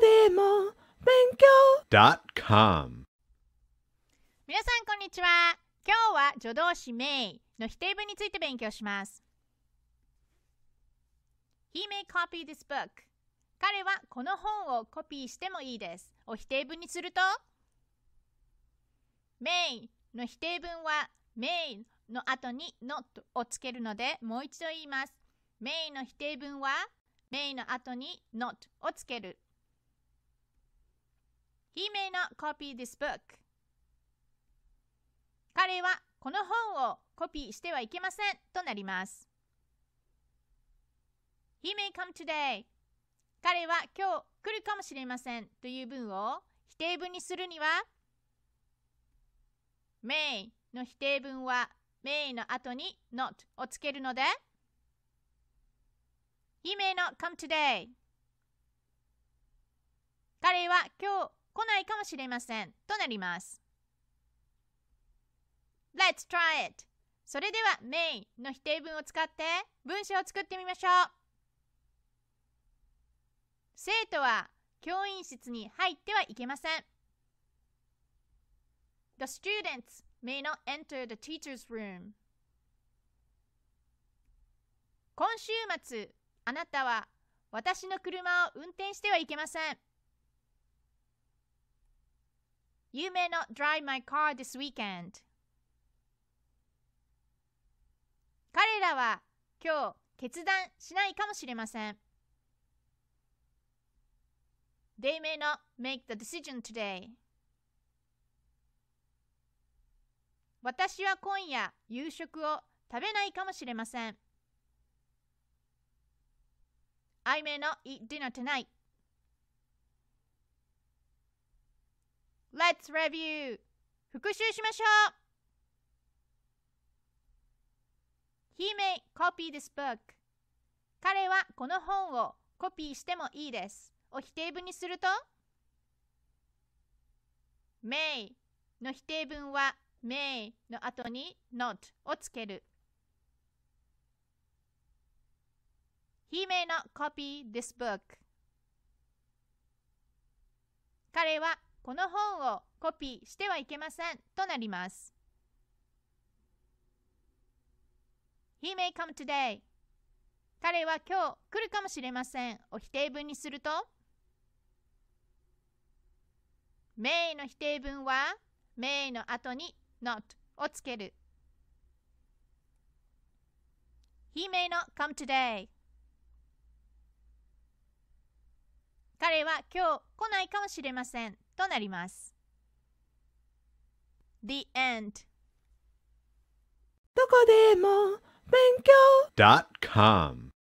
でも勉強 .com 皆さんこんにちは今日は助動詞 m イの否定文について勉強します He may copy this book 彼はこの本をコピーしてもいいですを否定文にすると m イの否定文は m イの後に not をつけるのでもう一度言います m イの否定文は m イの後に not をつける He may not copy this book. 彼はこの本をコピーしてはいけませんとなります。He may come today. 彼は今日来るかもしれませんという文を否定文にするには may の否定文は may の後に not をつけるので He may not come today 彼は今日来ないかもしれませんとなります。Let's try it! それでは may の否定文を使って文章を作ってみましょう。生徒は教員室に入ってはいけません。The students may not enter the teacher's room. 今週末、あなたは私の車を運転してはいけません。You may not drive my car this weekend. 彼らは今日決断しないかもしれません。They may not make the decision today. 私は今夜夕食を食べないかもしれません。I may not eat dinner tonight. Let's review! 復習しましょう He may copy this book. 彼はこの本をコピーしてもいいです。を否定文にすると may の否定文は may の後に not をつける。He may not copy this book. 彼はこの本をコピーしてはいけませんとなります。He may come today. 彼は今日来るかもしれませんを否定文にすると may の否定文は may の後に not をつける He may not come today 彼は今日来ないかもしれませんとなります。The End どこでも勉強 .com